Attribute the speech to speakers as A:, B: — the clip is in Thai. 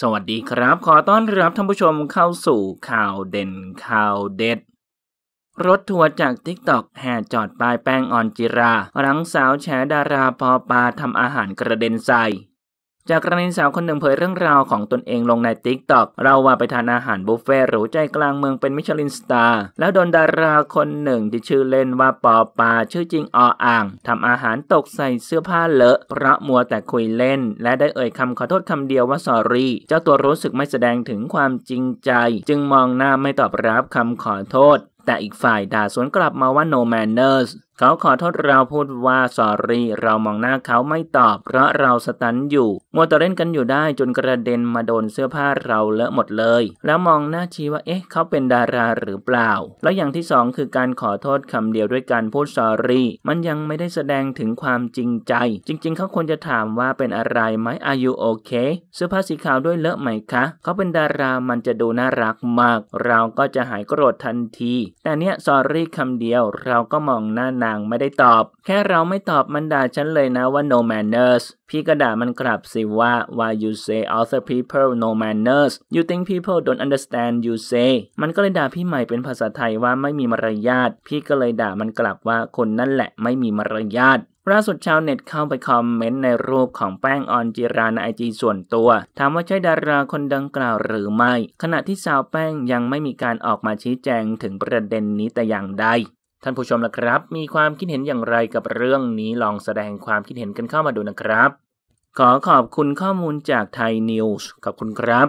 A: สวัสดีครับ ขอต้อนรับท่านผู้ชมเข้าสู่ข่าวเด่นข่าวเด็ด รถทัวร์จากทิกตอกแห่จอดปลายแป้งอ่อนจิราหลังสาวแฉดาราพอปลาทำอาหารกระเด็นใส่จากกรณีสาวคนหนึ่งเผยเรื่องราวของตนเองลงในทิกต็อกเราว่าไปทานอาหารบุฟเฟ่หรูใจกลางเมืองเป็นมิชลินสตาร์แล้วโดนดาราคนหนึ่งที่ชื่อเล่นว่าปอปาชื่อจริงออ่าง ทำอาหารตกใส่เสื้อผ้าเลอะพระมัวแต่คุยเล่น และได้เอ่ยคำขอโทษคำเดียวว่าสอรี่ เจ้าตัวรู้สึกไม่แสดงถึงความจริงใจจึงมองหน้าไม่ตอบรับคำขอโทษ แต่อีกฝ่ายด่าสวนกลับมาว่า no manners เขาขอโทษเราพูดว่าสอรี่เรามองหน้าเขาไม่ตอบ เพราะเราสตันอยู่มัวแต่เล่นกันอยู่ได้จนกระเด็นมาโดนเสื้อผ้าเราเลอะหมดเลย แล้วมองหน้าชี้ว่าเอ๊ะเขาเป็นดาราหรือเปล่า แล้วอย่างที่สองคือการขอโทษคำเดียวด้วยการพูดสอรี่มันยังไม่ได้แสดงถึงความจริงใจ จริงๆเขาควรจะถามว่าเป็นอะไรไหมอายุโอเคเสื้อผ้าสีขาวด้วยเลอะไหมคะ เขาเป็นดารามันจะดูน่ารักมาก เราก็จะหายโกรธทันที แต่เนี้ยสอรี่คำเดียวเราก็มองหน้านะางไม่ได้ตอบ แค่เราไม่ตอบมันด่าฉันเลยนะว่า no manners พี่ก็ด่ามันกลับสิว่า why you say other people no manners you think people don't understand you say มันก็เลยด่าพี่ใหม่เป็นภาษาไทยว่าไม่มีมารยาท พี่ก็เลยด่ามันกลับว่าคนนั่นแหละไม่มีมารยาท ล่าสุดชาวเน็ตเข้าไปคอมเมนต์ในรูปของแป้งออนจิราในไอจีส่วนตัว ถามว่าใช่ดาราคนดังกล่าวหรือไม่ ขณะที่สาวแป้งยังไม่มีการออกมาชี้แจงถึงประเด็นนี้แต่อย่างใดท่านผู้ชมละครับ มีความคิดเห็นอย่างไรกับเรื่องนี้ ลองแสดงความคิดเห็นกันเข้ามาดูนะครับ ขอขอบคุณข้อมูลจากไทยนิวส์ขอบคุณครับ